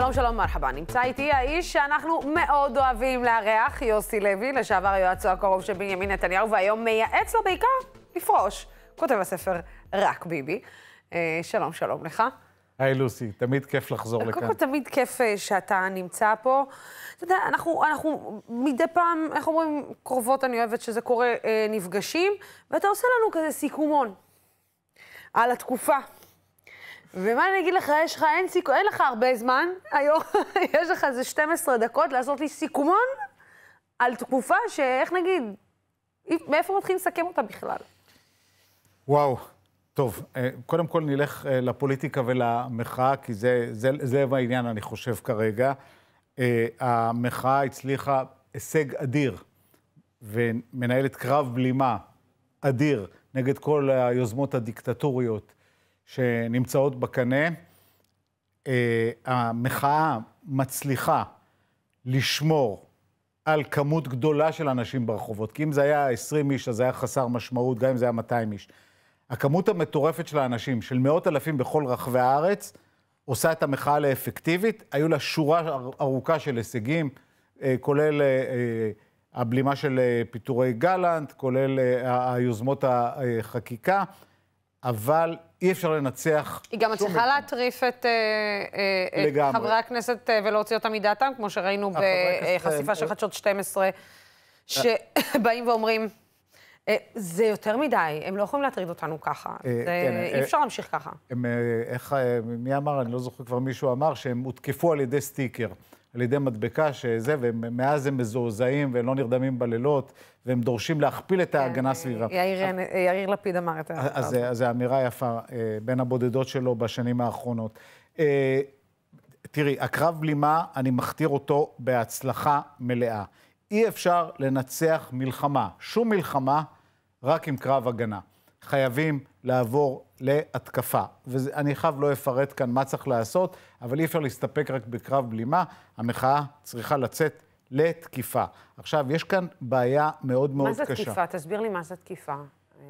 שלום, שלום, מרחבא. נמצא איתי האיש שאנחנו מאוד אוהבים לארח, יוסי לוי, לשעבר יועצו הקרוב של בנימין נתניהו, והיום מייעץ לו בעיקר לפרוש. כותב הספר "רק ביבי". אה, שלום, שלום לך. היי, לוסי, תמיד כיף לחזור לכאן. קודם כל, תמיד כיף אה, שאתה נמצא פה. אתה יודע, אנחנו, אנחנו מדי פעם, איך אומרים, קרובות, אני אוהבת שזה קורה, אה, נפגשים, ואתה עושה לנו כזה סיכומון על התקופה. ומה אני אגיד לך, יש לך, אין סיכו... אין לך הרבה זמן, היום יש לך איזה 12 דקות לעשות לי סיכומון על תקופה שאיך נגיד, מאיפה מתחילים לסכם אותה בכלל? וואו, טוב, אה, קודם כל נלך אה, לפוליטיקה ולמחאה, כי זה, זה, זה העניין, אני חושב, כרגע. אה, המחאה הצליחה הישג אדיר, ומנהלת קרב בלימה אדיר נגד כל היוזמות הדיקטטוריות שנמצאות בקנה. אה, המחאה מצליחה לשמור על כמות גדולה של אנשים ברחובות, כי אם זה היה 20 איש, אז זה היה חסר משמעות, גם אם זה היה 200 איש. הכמות המטורפת של האנשים, של מאות אלפים בכל רחבי הארץ, עושה את המחאה לאפקטיבית. היו לה שורה ארוכה של הישגים, אה, כולל אה, הבלימה של פיטורי גלנט, כולל היוזמות החקיקה. אבל אי אפשר לנצח היא גם מצליחה להטריף את, אה, אה, את חברי הכנסת אה, ולהוציא אותם מדעתם, כמו שראינו בחשיפה של חדשות 12, שבאים ואומרים... זה יותר מדי, הם לא יכולים להטריד אותנו ככה. כן, אי אפשר להמשיך ככה. איך, מי אמר, אני לא זוכר כבר מישהו אמר, שהם הותקפו על ידי סטיקר. על ידי מדבקה שזה, ומאז הם מזועזעים והם לא נרדמים בלילות, והם דורשים להכפיל את כן, ההגנה סביבם. יאיר, אז, יאיר לפיד אמר את זה. אז זו אמירה יפה, אה, בין הבודדות שלו בשנים האחרונות. אה, תראי, הקרב בלימה, אני מכתיר אותו בהצלחה מלאה. אי אפשר לנצח מלחמה, שום מלחמה, רק עם קרב הגנה. חייבים לעבור להתקפה. ואני חייב לא אפרט כאן מה צריך לעשות, אבל אי אפשר להסתפק רק בקרב בלימה, המחאה צריכה לצאת לתקיפה. עכשיו, יש כאן בעיה מאוד מאוד קשה. מה זה קשה. תקיפה? תסביר לי מה זה תקיפה.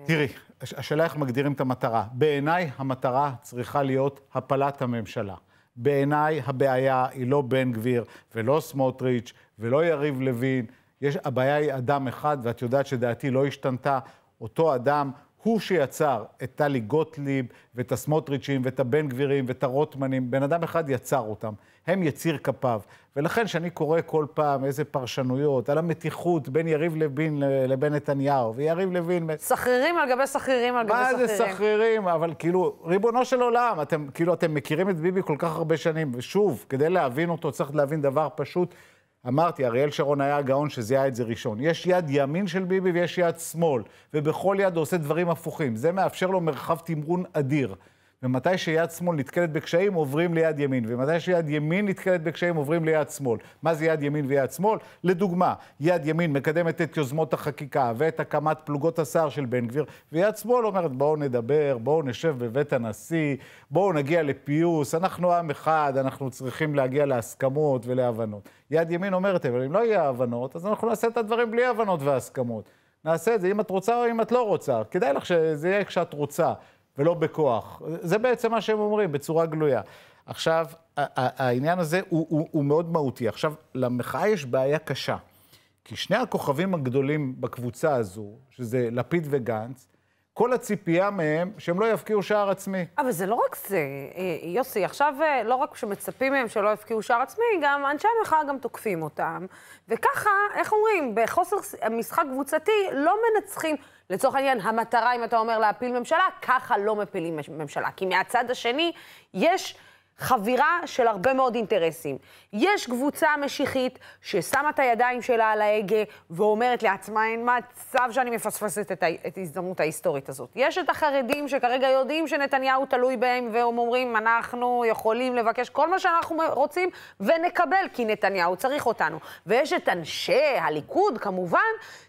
תראי, השאלה איך מגדירים את המטרה. בעיניי המטרה צריכה להיות הפלת הממשלה. בעיניי הבעיה היא לא בן גביר ולא סמוטריץ' ולא יריב לוין. יש, הבעיה היא אדם אחד, ואת יודעת שדעתי לא השתנתה. אותו אדם הוא שיצר את טלי גוטליב ואת הסמוטריצ'ים ואת הבן גבירים ואת הרוטמנים, בן אדם אחד יצר אותם. הם יציר כפיו. ולכן כשאני קורא כל פעם איזה פרשנויות על המתיחות בין יריב לוין לבין נתניהו, ויריב לוין... סחרירים על גבי סחרירים על גבי סחרירים. מה זה סחרירים? אבל כאילו, ריבונו של עולם, אתם, כאילו, אתם מכירים את ביבי כל כך הרבה שנים, ושוב, כדי להבין אותו צריך להבין דבר פשוט. אמרתי, אריאל שרון היה הגאון שזיהה את זה ראשון. יש יד ימין של ביבי ויש יד שמאל, ובכל יד הוא עושה דברים הפוכים. זה מאפשר לו מרחב תמרון אדיר. ומתי שיד שמאל נתקלת בקשיים, עוברים ליד ימין, ומתי שיד ימין נתקלת בקשיים, עוברים ליד שמאל. מה זה יד ימין ויד שמאל? לדוגמה, יד ימין מקדמת את יוזמות החקיקה ואת הקמת פלוגות הסער של בן גביר, ויד שמאל אומרת, בואו נדבר, בואו נשב בבית הנשיא, בואו נגיע לפיוס, אנחנו עם אחד, אנחנו צריכים להגיע להסכמות ולהבנות. יד ימין אומרת, אבל אם לא יהיו הבנות, אז אנחנו נעשה את הדברים בלי הבנות והסכמות. נעשה את זה אם את רוצה או אם את לא רוצה. כדאי לך שזה יהיה כשאת רוצה. ולא בכוח. זה בעצם מה שהם אומרים בצורה גלויה. עכשיו, העניין הזה הוא, הוא, הוא מאוד מהותי. עכשיו, למחאה יש בעיה קשה, כי שני הכוכבים הגדולים בקבוצה הזו, שזה לפיד וגנץ, כל הציפייה מהם שהם לא יפקיעו שער עצמי. אבל זה לא רק זה, אה, יוסי, עכשיו אה, לא רק שמצפים מהם שלא יפקיעו שער עצמי, גם אנשי המחאה גם תוקפים אותם. וככה, איך אומרים, בחוסר משחק קבוצתי לא מנצחים. לצורך העניין, המטרה, אם אתה אומר להפיל ממשלה, ככה לא מפילים ממשלה. כי מהצד השני, יש... חבירה של הרבה מאוד אינטרסים. יש קבוצה משיחית ששמה את הידיים שלה על ההגה ואומרת לעצמה, אין מצב שאני מפספסת את ההזדמנות ההיסטורית הזאת. יש את החרדים שכרגע יודעים שנתניהו תלוי בהם, והם אומרים, אנחנו יכולים לבקש כל מה שאנחנו רוצים ונקבל, כי נתניהו צריך אותנו. ויש את אנשי הליכוד, כמובן,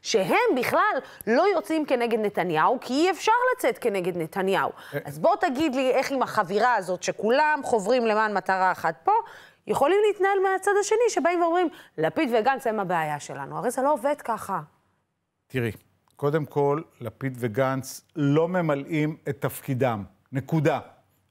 שהם בכלל לא יוצאים כנגד נתניהו, כי אי אפשר לצאת כנגד נתניהו. אה. אז בוא תגיד לי איך עם החבירה הזאת, שכולם חוברים... עוזרים למען מטרה אחת פה, יכולים להתנהל מהצד השני, שבאים ואומרים, לפיד וגנץ הם הבעיה שלנו. הרי זה לא עובד ככה. תראי, קודם כל, לפיד וגנץ לא ממלאים את תפקידם. נקודה.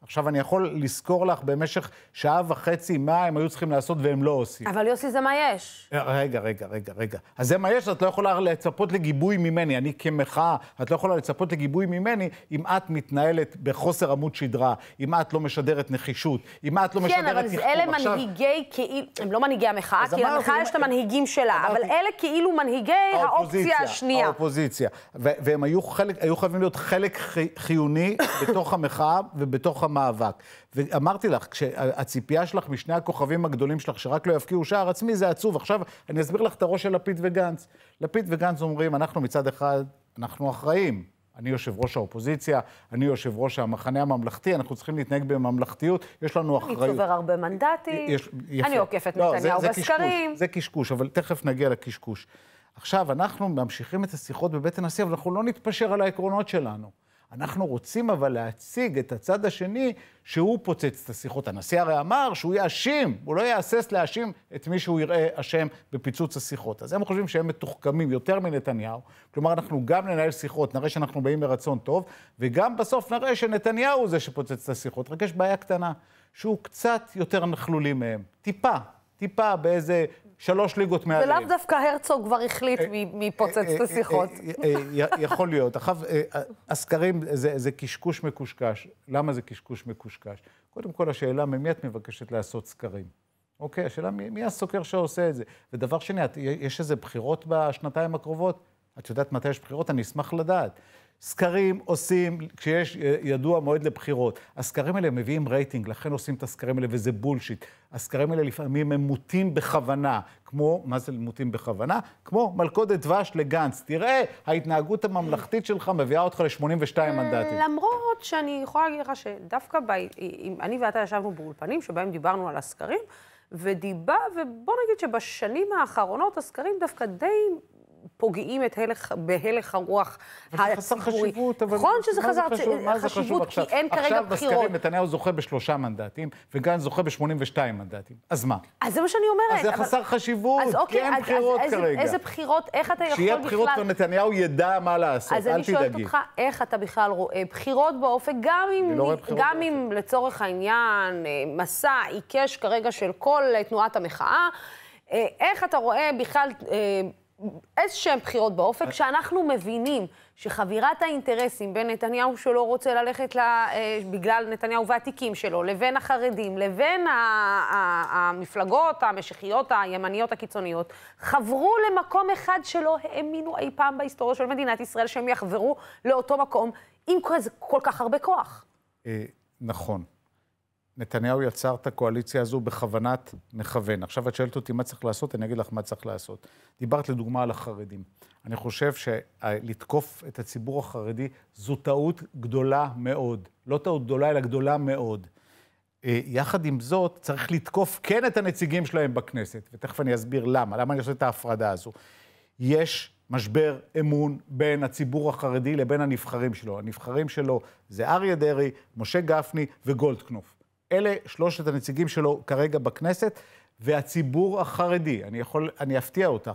עכשיו, אני יכול לזכור לך במשך שעה וחצי מה הם היו צריכים לעשות והם לא עושים. אבל יוסי, זה מה יש. אה, רגע, רגע, רגע, רגע. אז זה מה יש, את לא יכולה לצפות לגיבוי ממני. אני כמחאה, את לא יכולה לצפות לגיבוי ממני אם את מתנהלת בחוסר עמוד שדרה, אם את לא משדרת נחישות, אם את לא כן, משדרת תחכום. כן, אבל אלה עכשיו... מנהיגי כאילו, הם לא מנהיגי המחאה, כי למחאה יש את המנהיגים שלה, אמרתי... אבל אלה כאילו מנהיגי האופציה השנייה. האופוזיציה, והם היו, חלק, היו חייבים להיות חלק חיוני בתוך המחאה ובתוך המ... מאבק. ואמרתי לך, כשהציפייה שלך משני הכוכבים הגדולים שלך, שרק לא יבקיעו שער עצמי, זה עצוב. עכשיו, אני אסביר לך את הראש של לפיד וגנץ. לפיד וגנץ אומרים, אנחנו מצד אחד, אנחנו אחראים, אני יושב ראש האופוזיציה, אני יושב ראש המחנה הממלכתי, אנחנו צריכים להתנהג בממלכתיות, יש לנו אחריות. אני צובר הרבה מנדטים, יש, יפה. אני עוקפת לא, נתניהו בסקרים. זה קשקוש, אבל תכף נגיע לקשקוש. עכשיו, אנחנו ממשיכים את השיחות בבית הנשיא, אבל אנחנו לא נתפשר על העקרונות שלנו. אנחנו רוצים אבל להציג את הצד השני שהוא פוצץ את השיחות. הנשיא הרי אמר שהוא יאשים, הוא לא יהסס להאשים את מי שהוא יראה אשם בפיצוץ השיחות. אז הם חושבים שהם מתוחכמים יותר מנתניהו. כלומר, אנחנו גם ננהל שיחות, נראה שאנחנו באים מרצון טוב, וגם בסוף נראה שנתניהו הוא זה שפוצץ את השיחות. רק יש בעיה קטנה, שהוא קצת יותר נכלולי מהם. טיפה, טיפה באיזה שלוש ליגות מעליהם. ולאו דווקא הרצוג כבר החליט מי פוצץ את אה, אה, השיחות. אה, יכול להיות. הסקרים זה קשקוש מקושקש. למה זה קשקוש מקושקש? קודם כל, השאלה ממי את מבקשת לעשות סקרים. אוקיי, השאלה מי, הסוקר שעושה את זה. ודבר שני, יש איזה בחירות בשנתיים הקרובות? את יודעת מתי יש בחירות? אני אשמח לדעת. סקרים עושים כשיש אה, ידוע מועד לבחירות. הסקרים האלה מביאים רייטינג, לכן עושים את הסקרים האלה, וזה בולשיט. הסקרים האלה לפעמים הם מוטים בכוונה, כמו, מה זה מוטים בכוונה? כמו מלכודת דבש לגנץ. תראה, ההתנהגות הממלכתית שלך מביאה אותך ל-82 אה, מנדטים. למרות שאני יכולה להגיד לך שדווקא ב... אני ואתה ישבנו באולפנים שבהם דיברנו על הסקרים, ודיבה, ובוא נגיד שבשנים האחרונות הסקרים דווקא די פוגעים את הלך, בהלך הרוח הציבורי. זה חסר חשיבות, אבל... נכון שזה חסר חשיבות, מה זה חשוב עכשיו? כי אין כרגע בחירות. עכשיו בסקרים נתניהו זוכה בשלושה מנדטים, וגנץ זוכה ב-82 מנדטים. אז מה? אז זה מה שאני אומרת. אז זה אבל... חסר חשיבות, אז, אוקיי, כי אין בחירות אז, כרגע. איזה איזה בחירות, איך אתה יכול בכלל... כשיהיה בחירות כבר נתניהו ידע מה לעשות, אל תדאגי. אז אני שואלת תדאגי. אותך, איך אתה בכלל רואה בחירות באופק, גם אם, לא גם אם לצורך העניין, אה, מסע עיקש כרגע של כל אה, תנועת המחאה, אה, איך אתה רואה בכלל... איזשהן בחירות באופק, אה. שאנחנו מבינים שחבירת האינטרסים בין נתניהו שלא רוצה ללכת ל... אה, בגלל נתניהו והתיקים שלו, לבין החרדים, לבין ה... ה... המפלגות המשיחיות, הימניות הקיצוניות, חברו למקום אחד שלא האמינו אי פעם בהיסטוריה של מדינת ישראל שהם יחברו לאותו מקום עם כל, כל כך הרבה כוח. אה, נכון. נתניהו יצר את הקואליציה הזו בכוונת מכוון. עכשיו את שואלת אותי מה צריך לעשות, אני אגיד לך מה צריך לעשות. דיברת לדוגמה על החרדים. אני חושב שלתקוף את הציבור החרדי זו טעות גדולה מאוד. לא טעות גדולה, אלא גדולה מאוד. אה, יחד עם זאת, צריך לתקוף כן את הנציגים שלהם בכנסת, ותכף אני אסביר למה, למה אני עושה את ההפרדה הזו. יש משבר אמון בין הציבור החרדי לבין הנבחרים שלו. הנבחרים שלו זה אריה דרעי, משה גפני וגולדקנופ. אלה שלושת הנציגים שלו כרגע בכנסת, והציבור החרדי, אני יכול, אני אפתיע אותך,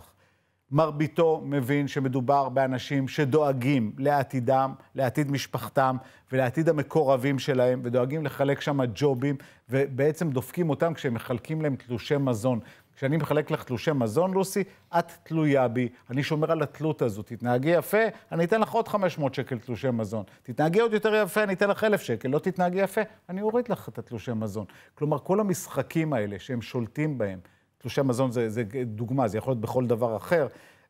מרביתו מבין שמדובר באנשים שדואגים לעתידם, לעתיד משפחתם ולעתיד המקורבים שלהם, ודואגים לחלק שם ג'ובים, ובעצם דופקים אותם כשהם מחלקים להם תלושי מזון. כשאני מחלק לך תלושי מזון, לוסי, את תלויה בי, אני שומר על התלות הזו. תתנהגי יפה, אני אתן לך עוד 500 שקל תלושי מזון. תתנהגי עוד יותר יפה, אני אתן לך 1,000 שקל. לא תתנהגי יפה, אני אוריד לך את התלושי מזון. כלומר, כל המשחקים האלה שהם שולטים בהם, תלושי מזון זה, זה דוגמה, זה יכול להיות בכל דבר אחר.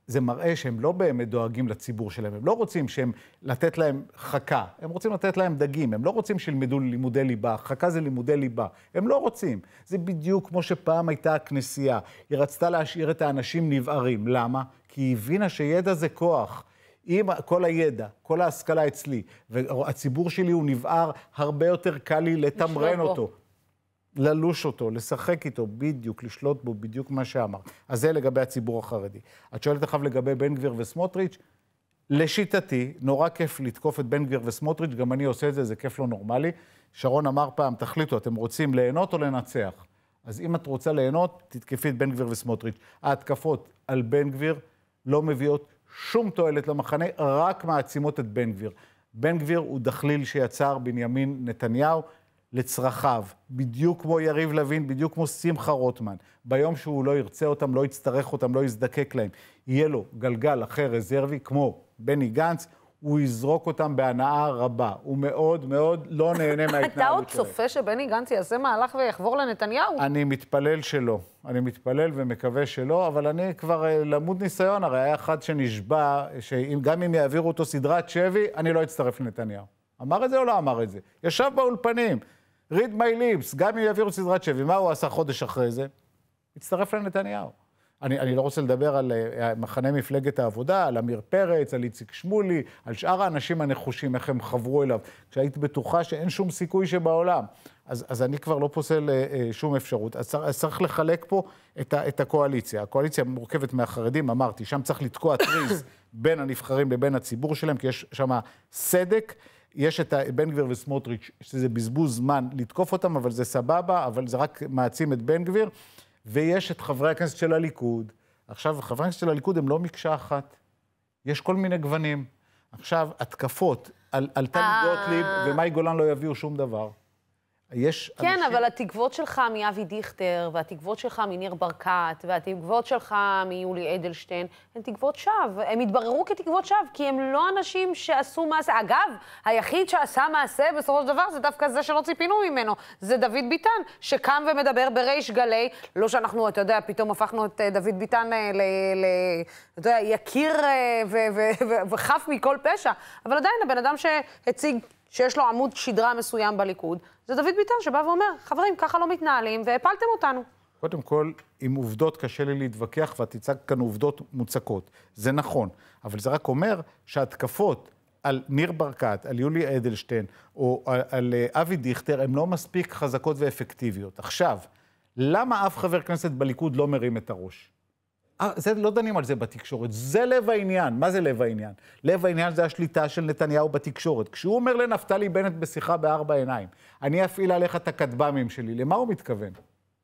זה מראה שהם לא באמת דואגים לציבור שלהם, הם לא רוצים שהם לתת להם חכה, הם רוצים לתת להם דגים, הם לא רוצים שילמדו לימודי ליבה, חכה זה לימודי ליבה, הם לא רוצים. זה בדיוק כמו שפעם הייתה הכנסייה, היא רצתה להשאיר את האנשים נבערים, למה? כי היא הבינה שידע זה כוח. אם כל הידע, כל ההשכלה אצלי, והציבור שלי הוא נבער, הרבה יותר קל לי לתמרן אותו. בו. ללוש אותו, לשחק איתו, בדיוק, לשלוט בו, בדיוק מה שאמר. אז זה לגבי הציבור החרדי. את שואלת אחריו לגבי בן גביר וסמוטריץ', לשיטתי, נורא כיף לתקוף את בן גביר וסמוטריץ', גם אני עושה את זה, זה כיף לא נורמלי. שרון אמר פעם, תחליטו, אתם רוצים ליהנות או לנצח? אז אם את רוצה ליהנות, תתקפי את בן גביר וסמוטריץ'. ההתקפות על בן גביר לא מביאות שום תועלת למחנה, רק מעצימות את בן גביר. בן גביר הוא דחליל שיצר בנימין נתניהו, לצרכיו, בדיוק כמו יריב לוין, בדיוק כמו שמחה רוטמן. ביום שהוא לא ירצה אותם, לא יצטרך אותם, לא יזדקק להם. יהיה לו גלגל אחר רזרבי, כמו בני גנץ, הוא יזרוק אותם בהנאה רבה. הוא מאוד מאוד לא נהנה מההתנהלות שלהם. אתה עוד צופה שבני גנץ יעשה מהלך ויחבור לנתניהו? אני מתפלל שלא. אני מתפלל ומקווה שלא, אבל אני כבר אה, למוד ניסיון, הרי היה אחד שנשבע, שגם אם יעבירו אותו סדרת שבי, אני לא אצטרף לנתניהו. אמר את זה או לא אמר את זה? ישב באולפנים. read my lips, גם אם יעבירו סדרת שבי, מה הוא עשה חודש אחרי זה? הצטרף לנתניהו. אני, אני לא רוצה לדבר על uh, מחנה מפלגת העבודה, על עמיר פרץ, על איציק שמולי, על שאר האנשים הנחושים, איך הם חברו אליו, כשהיית בטוחה שאין שום סיכוי שבעולם. אז, אז אני כבר לא פוסל uh, uh, שום אפשרות. אז, אז צריך לחלק פה את, ה, את הקואליציה. הקואליציה מורכבת מהחרדים, אמרתי, שם צריך לתקוע טריז בין הנבחרים לבין הציבור שלהם, כי יש שם סדק. יש את בן גביר וסמוטריץ', שזה בזבוז זמן לתקוף אותם, אבל זה סבבה, אבל זה רק מעצים את בן גביר. ויש את חברי הכנסת של הליכוד. עכשיו, חברי הכנסת של הליכוד הם לא מקשה אחת. יש כל מיני גוונים. עכשיו, התקפות על, טלי אה. גוטליב ומאי גולן לא יביאו שום דבר. יש כן, אנשים... כן, אבל התקוות שלך מאבי דיכטר, והתקוות שלך מניר ברקת, והתקוות שלך מיולי אדלשטיין, הן תקוות שווא. הם התבררו כתקוות שווא, כי הם לא אנשים שעשו מעשה. אגב, היחיד שעשה מעשה בסופו של דבר זה דווקא זה שלא ציפינו ממנו. זה דוד ביטן, שקם ומדבר בריש גלי. לא שאנחנו, אתה יודע, פתאום הפכנו את אה, דוד ביטן אה, ל... ל אתה יודע, יקיר אה, וחף מכל פשע, אבל עדיין הבן אדם שהציג... שיש לו עמוד שדרה מסוים בליכוד, זה דוד ביטן שבא ואומר, חברים, ככה לא מתנהלים, והפלתם אותנו. קודם כל, עם עובדות קשה לי להתווכח, ואת הצגת כאן עובדות מוצקות. זה נכון, אבל זה רק אומר שהתקפות על ניר ברקת, על יולי אדלשטיין, או על, על אה, אבי דיכטר, הן לא מספיק חזקות ואפקטיביות. עכשיו, למה אף חבר כנסת בליכוד לא מרים את הראש? אה, זה, לא דנים על זה בתקשורת, זה לב העניין. מה זה לב העניין? לב העניין זה השליטה של נתניהו בתקשורת. כשהוא אומר לנפתלי בנט בשיחה בארבע עיניים, אני אפעיל עליך את הכטב"מים שלי, למה הוא מתכוון?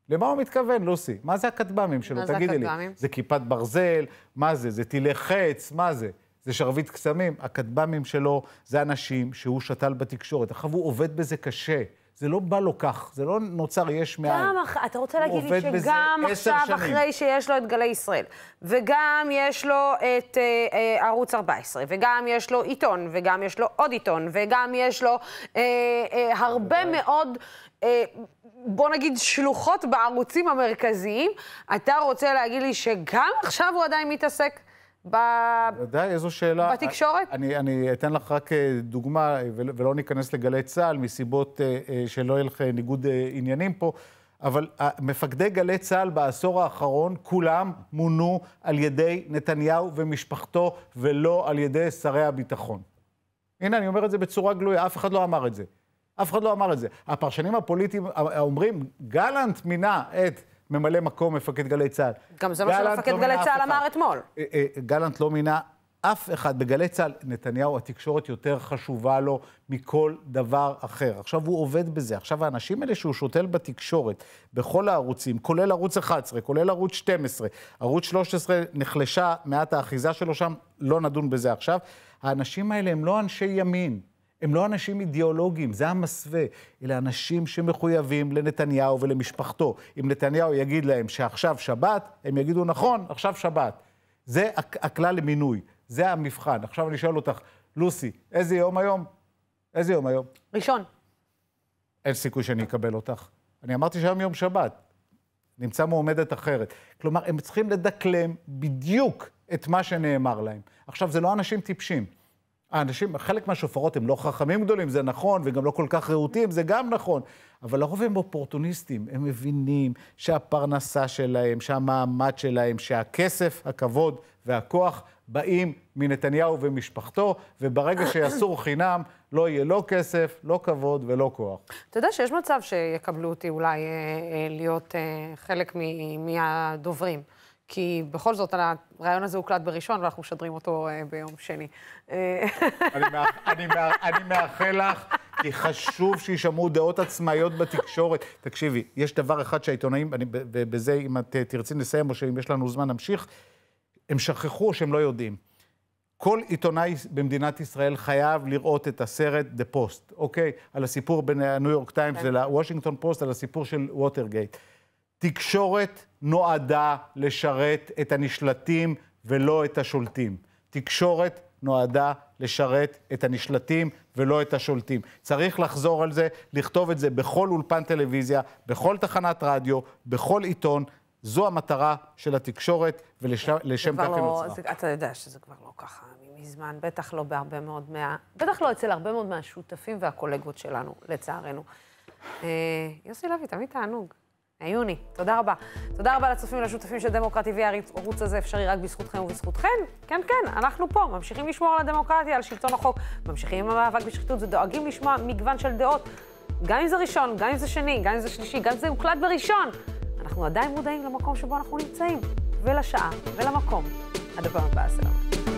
למה הוא מתכוון, לוסי? מה זה הכטב"מים שלו? תגידי לי. זה כיפת ברזל? מה זה? זה טילי חץ? מה זה? זה שרביט קסמים? הכטב"מים שלו זה אנשים שהוא שתל בתקשורת. עכשיו הוא עובד בזה קשה. זה לא בא לו כך, זה לא נוצר יש מעל. גם אח... אתה רוצה להגיד לי שגם עכשיו, שנים. אחרי שיש לו את גלי ישראל, וגם יש לו את אה, אה, ערוץ 14, וגם יש לו עיתון, וגם יש לו עוד עיתון, וגם יש לו אה, אה, הרבה מאוד... אה, בוא נגיד, שלוחות בערוצים המרכזיים, אתה רוצה להגיד לי שגם עכשיו הוא עדיין מתעסק ב... בוודאי, איזו שאלה. בתקשורת? אני, אני אתן לך רק אה, דוגמה, אה, ולא ניכנס לגלי צה"ל, מסיבות אה, שלא יהיה לך ניגוד עניינים פה. אבל מפקדי גלי צה"ל בעשור האחרון, כולם מונו על ידי נתניהו ומשפחתו, ולא על ידי שרי הביטחון. הנה, אני אומר את זה בצורה גלויה, אף אחד לא אמר את זה. אף אחד לא אמר את זה. הפרשנים הפוליטיים אומרים, גלנט מינה את ממלא מקום מפקד גלי צה"ל. גם זה מה שמפקד לא גלי צה"ל אמר אתמול. אה, אה, גלנט לא מינה אף אחד בגלי צה"ל, נתניהו, התקשורת יותר חשובה לו מכל דבר אחר. עכשיו הוא עובד בזה. עכשיו האנשים האלה שהוא שותל בתקשורת, בכל הערוצים, כולל ערוץ 11, כולל ערוץ 12, ערוץ 13 נחלשה מעט האחיזה שלו שם, לא נדון בזה עכשיו. האנשים האלה הם לא אנשי ימין. הם לא אנשים אידיאולוגיים, זה המסווה. אלה אנשים שמחויבים לנתניהו ולמשפחתו. אם נתניהו יגיד להם שעכשיו שבת, הם יגידו, נכון, עכשיו שבת. זה הכלל למינוי, זה המבחן. עכשיו אני שואל אותך, לוסי, איזה יום היום? איזה יום היום? ראשון. אין סיכוי שאני אקבל אותך. אני אמרתי שהיום יום שבת. נמצא מועמדת אחרת. כלומר, הם צריכים לדקלם בדיוק את מה שנאמר להם. עכשיו, זה לא אנשים טיפשים. האנשים, חלק מהשופרות הם לא חכמים גדולים, זה נכון, וגם לא כל כך רהוטים, זה גם נכון, אבל לרוב הם אופורטוניסטים, הם מבינים שהפרנסה שלהם, שהמעמד שלהם, שהכסף, הכבוד והכוח באים מנתניהו ומשפחתו, וברגע שיסור חינם, לא יהיה לא כסף, לא כבוד ולא כוח. אתה יודע שיש מצב שיקבלו אותי אולי אה, אה, להיות אה, חלק מ- מהדוברים. כי בכל זאת, הרעיון הזה הוקלט בראשון, ואנחנו משדרים אותו אה, ביום שני. אה, אני מאחל לך, כי חשוב שישמעו דעות עצמאיות בתקשורת. תקשיבי, יש דבר אחד שהעיתונאים, ובזה, אם את אה, תרצי לסיים, או שאם יש לנו זמן נמשיך, הם שכחו או שהם לא יודעים. כל עיתונאי במדינת ישראל חייב לראות את הסרט The Post, אוקיי? על הסיפור בין הניו יורק טיימס לוושינגטון פוסט, על הסיפור של ווטרגייט. תקשורת נועדה לשרת את הנשלטים ולא את השולטים. תקשורת נועדה לשרת את הנשלטים ולא את השולטים. צריך לחזור על זה, לכתוב את זה בכל אולפן טלוויזיה, בכל תחנת רדיו, בכל עיתון. זו המטרה של התקשורת, ולשם ולש... כך היא לא, נוצרה. אתה יודע שזה כבר לא ככה מזמן, בטח לא בהרבה מאוד מה... בטח לא אצל הרבה מאוד מהשותפים והקולגות שלנו, לצערנו. אה, יוסי לוי, תמיד תענוג. מיוני. תודה רבה. תודה רבה לצופים ולשותפים של דמוקרטי TV, הערוץ הזה אפשרי רק בזכותכם ובזכותכן. כן, כן, אנחנו פה, ממשיכים לשמור על הדמוקרטיה, על שלטון החוק, ממשיכים עם המאבק בשחיתות ודואגים לשמוע מגוון של דעות, גם אם זה ראשון, גם אם זה שני, גם אם זה שלישי, גם אם זה הוקלט בראשון. אנחנו עדיין מודעים למקום שבו אנחנו נמצאים, ולשעה, ולמקום. עד הפעם הבאה, סלמה.